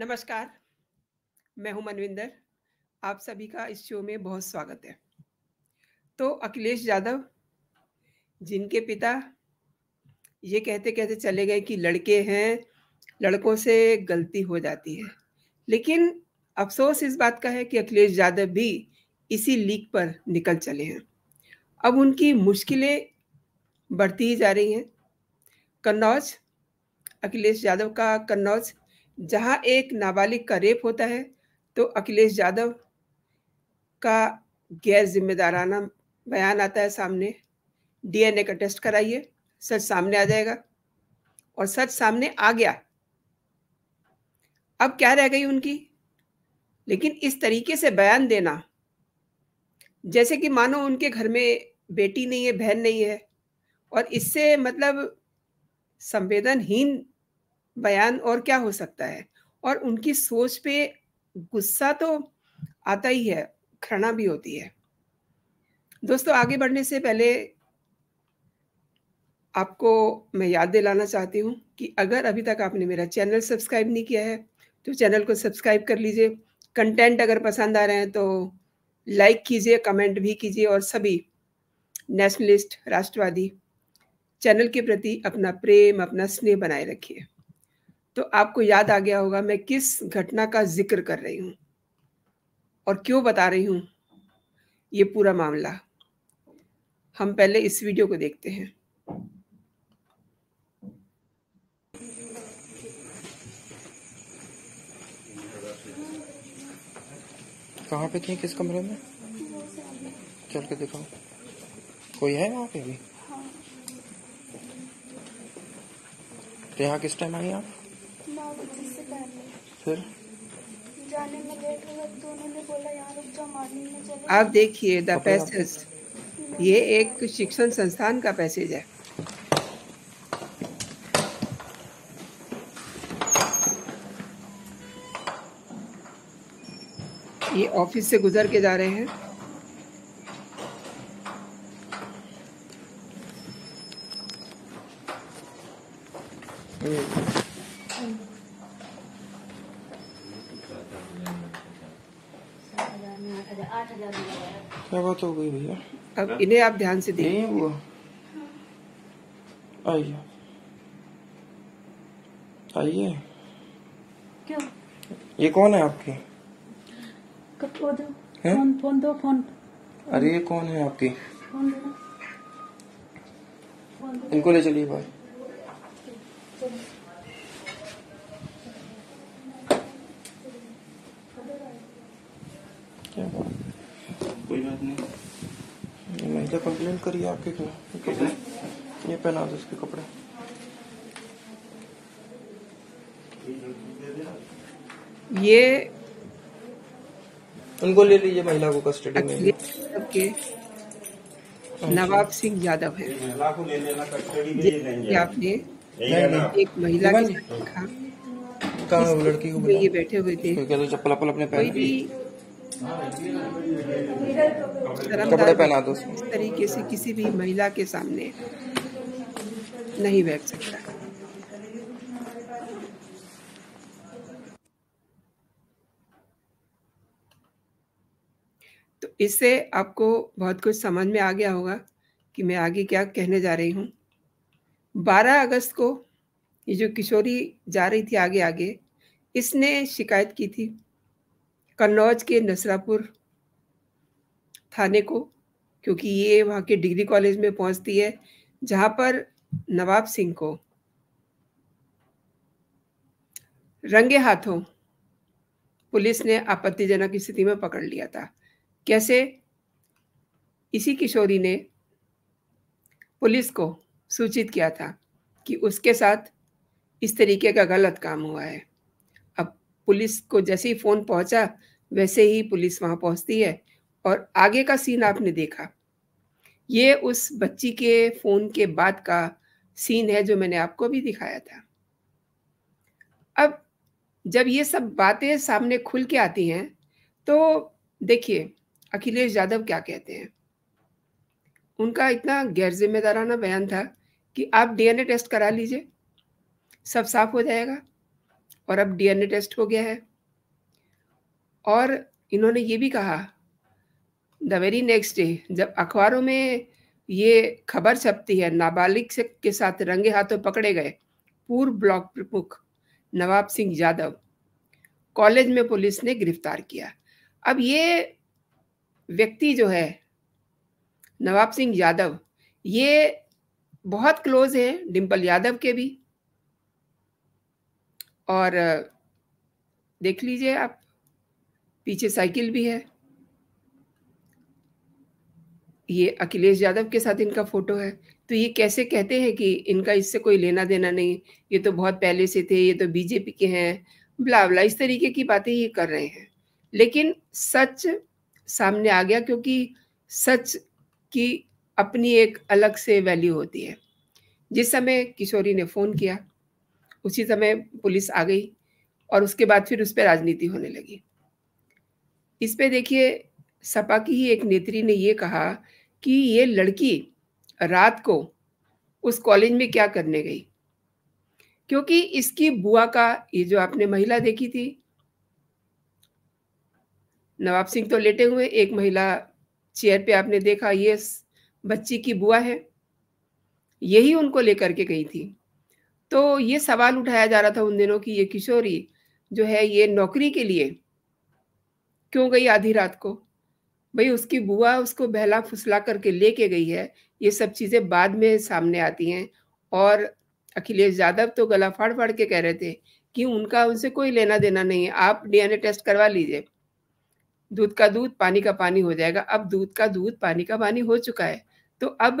नमस्कार मैं हूं मनविंदर आप सभी का इस शो में बहुत स्वागत है तो अखिलेश यादव जिनके पिता ये कहते कहते चले गए कि लड़के हैं लड़कों से गलती हो जाती है लेकिन अफसोस इस बात का है कि अखिलेश यादव भी इसी लीक पर निकल चले हैं अब उनकी मुश्किलें बढ़ती ही जा रही हैं कन्नौज अखिलेश यादव का कन्नौज जहां एक नाबालिग का रेप होता है तो अखिलेश यादव का गैर जिम्मेदाराना बयान आता है सामने डीएनए का टेस्ट कराइए सच सामने आ जाएगा और सच सामने आ गया अब क्या रह गई उनकी लेकिन इस तरीके से बयान देना जैसे कि मानो उनके घर में बेटी नहीं है बहन नहीं है और इससे मतलब संवेदनहीन बयान और क्या हो सकता है और उनकी सोच पे गुस्सा तो आता ही है खड़ा भी होती है दोस्तों आगे बढ़ने से पहले आपको मैं याद दिलाना चाहती हूँ कि अगर अभी तक आपने मेरा चैनल सब्सक्राइब नहीं किया है तो चैनल को सब्सक्राइब कर लीजिए कंटेंट अगर पसंद आ रहे हैं तो लाइक कीजिए कमेंट भी कीजिए और सभी नेशनलिस्ट राष्ट्रवादी चैनल के प्रति अपना प्रेम अपना स्नेह बनाए रखिए तो आपको याद आ गया होगा मैं किस घटना का जिक्र कर रही हूं और क्यों बता रही हूं ये पूरा मामला हम पहले इस वीडियो को देखते हैं कहाँ पे थी किस कमरे में चल के दिखाओ कोई है वहाँ पे अभी हाँ। यहाँ किस टाइम आई आप फिर जाने में लेट हुआ तो उन्होंने बोला यहाँ रुक जाओ मॉर्निंग में आप देखिए द पैसेज ये एक शिक्षण संस्थान का पैसेज है ये ऑफिस से गुजर के जा रहे हैं क्या बात हो गई भैया अब इन्हें आप ध्यान से देखिए वो आइए आइए क्यों ये कौन है आपके फोन फोन दो फोन अरे ये कौन है आपकी इनको ले चलिए भाई आपने तो कंप्लेन करी आपके खिलाफ ये पहना दो उसके कपड़े ये उनको ले लीजिए महिला को कस्टडी में नवाब सिंह यादव है महिला को ले लेना कस्टडी में आपने एक महिला के साथ देखा कहाँ लड़की को ये बैठे हुए थे चप्पल अपने पैर कपड़े पहना दो इस तरीके से किसी भी महिला के सामने नहीं बैठ सकता तो इससे आपको बहुत कुछ समझ में आ गया होगा कि मैं आगे क्या कहने जा रही हूँ 12 अगस्त को ये जो किशोरी जा रही थी आगे आगे इसने शिकायत की थी कन्नौज के नसरापुर थाने को क्योंकि ये वहाँ के डिग्री कॉलेज में पहुँचती है जहाँ पर नवाब सिंह को रंगे हाथों पुलिस ने आपत्तिजनक स्थिति में पकड़ लिया था कैसे इसी किशोरी ने पुलिस को सूचित किया था कि उसके साथ इस तरीके का गलत काम हुआ है पुलिस को जैसे ही फोन पहुंचा वैसे ही पुलिस वहां पहुंचती है और आगे का सीन आपने देखा ये उस बच्ची के फोन के बाद का सीन है जो मैंने आपको भी दिखाया था अब जब ये सब बातें सामने खुल के आती हैं तो देखिए अखिलेश यादव क्या कहते हैं उनका इतना गैर जिम्मेदाराना बयान था कि आप डीएनए टेस्ट करा लीजिए सब साफ हो जाएगा और अब डीएनए टेस्ट हो गया है और इन्होंने ये भी कहा द वेरी नेक्स्ट डे जब अखबारों में ये खबर छपती है नाबालिग से के साथ रंगे हाथों पकड़े गए पूर्व ब्लॉक प्रमुख नवाब सिंह यादव कॉलेज में पुलिस ने गिरफ्तार किया अब ये व्यक्ति जो है नवाब सिंह यादव ये बहुत क्लोज हैं डिम्पल यादव के भी और देख लीजिए आप पीछे साइकिल भी है ये अखिलेश यादव के साथ इनका फोटो है तो ये कैसे कहते हैं कि इनका इससे कोई लेना देना नहीं ये तो बहुत पहले से थे ये तो बीजेपी के हैं ब्लावला इस तरीके की बातें ये कर रहे हैं लेकिन सच सामने आ गया क्योंकि सच की अपनी एक अलग से वैल्यू होती है जिस समय किशोरी ने फ़ोन किया उसी समय पुलिस आ गई और उसके बाद फिर उस पर राजनीति होने लगी इस पे देखिए सपा की ही एक नेत्री ने ये कहा कि ये लड़की रात को उस कॉलेज में क्या करने गई क्योंकि इसकी बुआ का ये जो आपने महिला देखी थी नवाब सिंह तो लेटे हुए एक महिला चेयर पे आपने देखा ये बच्ची की बुआ है यही उनको लेकर के गई थी तो ये सवाल उठाया जा रहा था उन दिनों की ये किशोरी जो है ये नौकरी के लिए क्यों गई आधी रात को भाई उसकी बुआ उसको बहला फुसला करके लेके गई है ये सब चीज़ें बाद में सामने आती हैं और अखिलेश यादव तो गला फाड़ फाड़ के कह रहे थे कि उनका उनसे कोई लेना देना नहीं है आप डीएनए टेस्ट करवा लीजिए दूध का दूध पानी का पानी हो जाएगा अब दूध का दूध पानी का पानी हो चुका है तो अब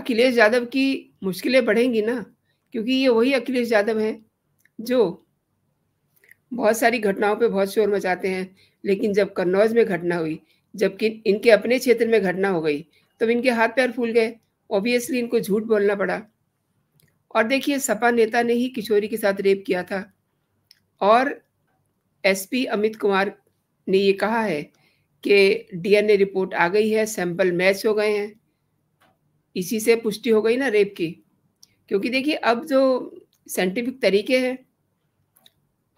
अखिलेश यादव की मुश्किलें बढ़ेंगी ना क्योंकि ये वही अखिलेश यादव हैं जो बहुत सारी घटनाओं पे बहुत शोर मचाते हैं लेकिन जब कन्नौज में घटना हुई जबकि इनके अपने क्षेत्र में घटना हो गई तब तो इनके हाथ पैर फूल गए ऑब्वियसली इनको झूठ बोलना पड़ा और देखिए सपा नेता ने ही किशोरी के साथ रेप किया था और एसपी अमित कुमार ने ये कहा है कि डीएनए रिपोर्ट आ गई है सैंपल मैच हो गए हैं इसी से पुष्टि हो गई ना रेप की क्योंकि देखिए अब जो साइंटिफिक तरीके हैं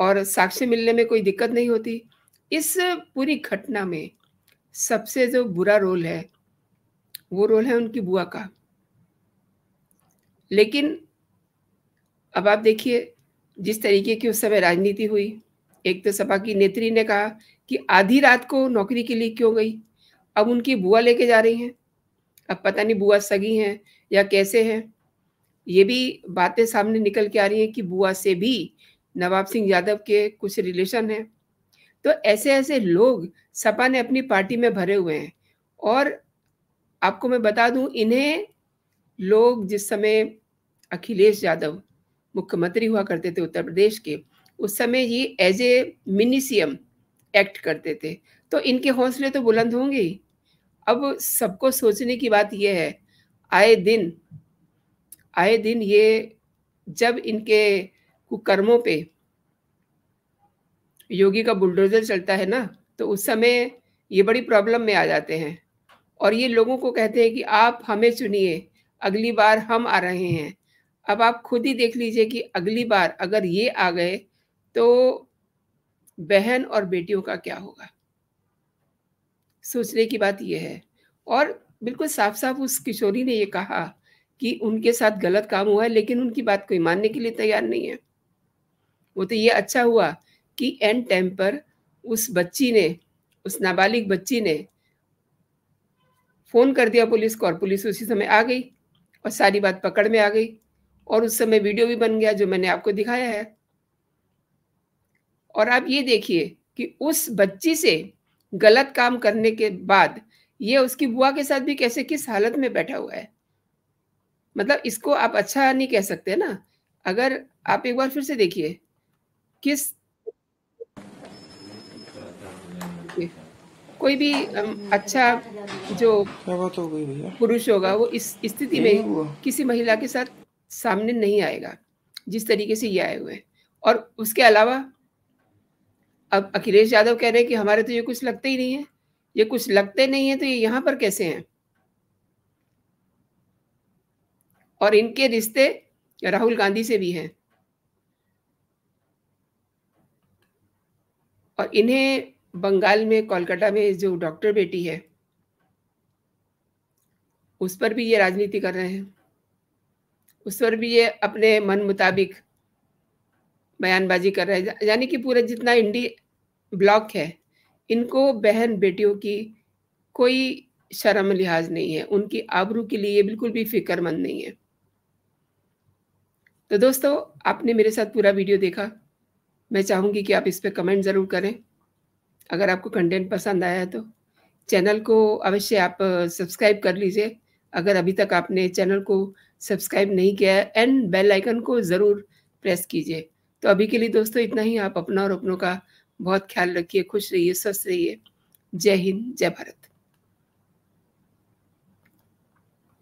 और साक्ष्य मिलने में कोई दिक्कत नहीं होती इस पूरी घटना में सबसे जो बुरा रोल है वो रोल है उनकी बुआ का लेकिन अब आप देखिए जिस तरीके की उस समय राजनीति हुई एक तो सपा की नेत्री ने कहा कि आधी रात को नौकरी के लिए क्यों गई अब उनकी बुआ लेके जा रही हैं अब पता नहीं बुआ सगी हैं या कैसे हैं ये भी बातें सामने निकल के आ रही हैं कि बुआ से भी नवाब सिंह यादव के कुछ रिलेशन हैं तो ऐसे ऐसे लोग सपा ने अपनी पार्टी में भरे हुए हैं और आपको मैं बता दूं इन्हें लोग जिस समय अखिलेश यादव मुख्यमंत्री हुआ करते थे उत्तर प्रदेश के उस समय ये as a mini CM act करते थे तो इनके हौसले तो बुलंद होंगे ही अब सबको सोचने की बात यह है आए दिन आए दिन ये जब इनके कुकर्मों पे योगी का बुलडोजर चलता है ना तो उस समय ये बड़ी प्रॉब्लम में आ जाते हैं और ये लोगों को कहते हैं कि आप हमें चुनिए अगली बार हम आ रहे हैं अब आप खुद ही देख लीजिए कि अगली बार अगर ये आ गए तो बहन और बेटियों का क्या होगा सोचने की बात यह है और बिल्कुल साफ साफ उस किशोरी ने यह कहा कि उनके साथ गलत काम हुआ है लेकिन उनकी बात कोई मानने के लिए तैयार नहीं है वो तो ये अच्छा हुआ कि एंड टाइम पर उस बच्ची ने उस नाबालिग बच्ची ने फ़ोन कर दिया पुलिस को और पुलिस उसी समय आ गई और सारी बात पकड़ में आ गई और उस समय वीडियो भी बन गया जो मैंने आपको दिखाया है और आप ये देखिए कि उस बच्ची से गलत काम करने के बाद ये उसकी बुआ के साथ भी कैसे किस हालत में बैठा हुआ है मतलब इसको आप अच्छा नहीं कह सकते ना अगर आप एक बार फिर से देखिए किस कोई भी अच्छा जो पुरुष होगा वो इस स्थिति में किसी महिला के साथ सामने नहीं आएगा जिस तरीके से ये आए हुए हैं और उसके अलावा अब अखिलेश यादव कह रहे हैं कि हमारे तो ये कुछ लगते ही नहीं है ये कुछ लगते नहीं है तो ये यहां पर कैसे हैं और इनके रिश्ते राहुल गांधी से भी हैं और इन्हें बंगाल में कोलकाता में जो डॉक्टर बेटी है उस पर भी ये राजनीति कर रहे हैं उस पर भी ये अपने मन मुताबिक बयानबाजी कर रहे हैं यानी कि पूरा जितना इंडी ब्लॉक है इनको बहन बेटियों की कोई शर्म लिहाज नहीं है उनकी आबरू के लिए बिल्कुल भी फिक्रमंद नहीं है तो दोस्तों आपने मेरे साथ पूरा वीडियो देखा मैं चाहूँगी कि आप इस पर कमेंट ज़रूर करें अगर आपको कंटेंट पसंद आया है तो चैनल को अवश्य आप सब्सक्राइब कर लीजिए अगर अभी तक आपने चैनल को सब्सक्राइब नहीं किया है एंड बेल आइकन को ज़रूर प्रेस कीजिए तो अभी के लिए दोस्तों इतना ही आप अपना और अपनों का बहुत ख्याल रखिए खुश रहिए स्वस्थ रहिए जय हिंद जय भारत